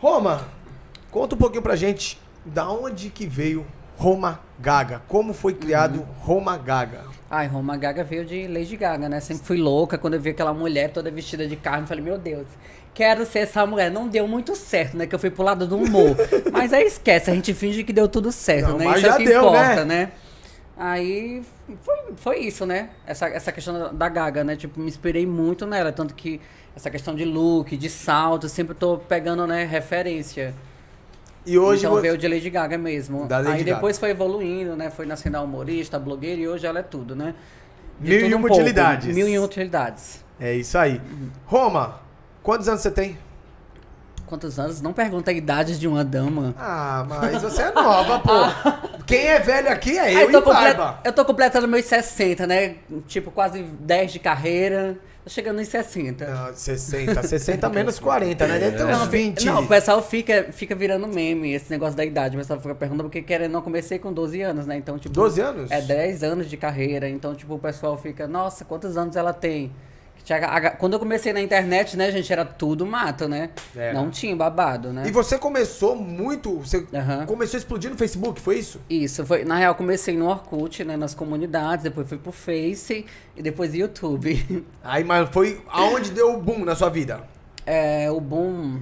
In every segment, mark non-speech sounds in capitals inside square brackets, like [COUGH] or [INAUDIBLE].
Roma, conta um pouquinho pra gente da onde que veio Roma Gaga. Como foi criado uhum. Roma Gaga? Ai, Roma Gaga veio de Lady Gaga, né? Sempre fui louca quando eu vi aquela mulher toda vestida de carne. Falei, meu Deus, quero ser essa mulher. Não deu muito certo, né? Que eu fui pro lado do humor. [LAUGHS] mas aí esquece, a gente finge que deu tudo certo, Não, né? Isso é o que deu, importa, né? né? Aí foi, foi isso, né? Essa, essa questão da gaga, né? Tipo, me inspirei muito nela. Tanto que essa questão de look, de salto, sempre tô pegando, né, referência. E hoje. Então veio de Lady Gaga mesmo. Lady aí depois foi evoluindo, né? Foi nascendo a humorista, a blogueira e hoje ela é tudo, né? De mil tudo e uma um utilidades. Pouco. Mil e uma utilidades. É isso aí. Roma, quantos anos você tem? quantos anos, não pergunta a idade de uma dama. Ah, mas você é nova, pô. [LAUGHS] Ah. Quem é velho aqui é ah, eu, eu tô e complet... Eu tô completando meus 60, né? Tipo, quase 10 de carreira. Tô chegando em 60. Não, 60. 60 menos 40, né? Deve ter uns 20. Não, o pessoal fica, fica virando meme, esse negócio da idade. O pessoal fica perguntando, porque querendo não, comecei com 12 anos, né? Então, tipo... 12 anos? É, 10 anos de carreira. Então, tipo, o pessoal fica, nossa, quantos anos ela tem? Quando eu comecei na internet, né, gente, era tudo mato, né? Não tinha babado, né? E você começou muito, você uhum. começou a explodir no Facebook, foi isso? Isso, foi, na real comecei no Orkut, né, nas comunidades, depois fui pro Face e depois YouTube. [LAUGHS] Aí, mas foi aonde deu o boom na sua vida? É, o boom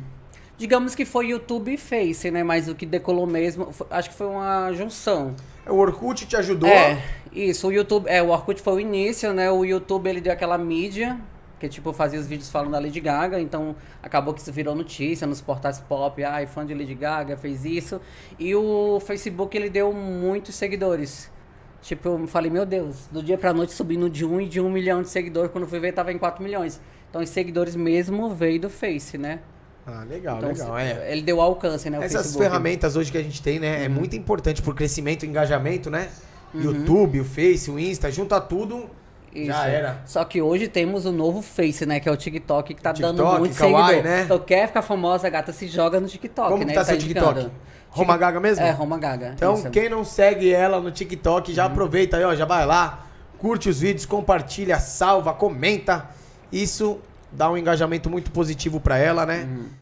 digamos que foi YouTube e Face, né? Mas o que decolou mesmo, foi, acho que foi uma junção. É, o Orkut te ajudou? É, isso. O YouTube, é, o Orkut foi o início, né? O YouTube ele deu aquela mídia que tipo fazia os vídeos falando da Lady Gaga, então acabou que isso virou notícia nos portais pop, ai, ah, fã de Lady Gaga fez isso. E o Facebook ele deu muitos seguidores. Tipo, eu falei, meu Deus, do dia pra noite subindo de um e de um milhão de seguidores, quando fui ver tava em 4 milhões. Então os seguidores mesmo veio do Face, né? Ah, legal, então, legal. É. é. Ele deu alcance, né? Essas Facebook. Né? ferramentas hoje que a gente tem, né? É uhum. É muito importante pro crescimento, engajamento, né? Uhum. YouTube, o Face, o Insta, junta tudo. Isso. Já era. Só que hoje temos o novo Face, né? Que é o TikTok, que tá TikTok, dando muito kawaii, seguidor. Né? Então quer ficar famosa, gata, se joga no TikTok, Como né? Como tá, tá seu indicando. TikTok? Roma Gaga mesmo? É, Roma Gaga. Então isso. quem não segue ela no TikTok, já uhum. aproveita aí, ó, já vai lá, curte os vídeos, compartilha, salva, comenta. Isso dá um engajamento muito positivo para ela, né? Uhum.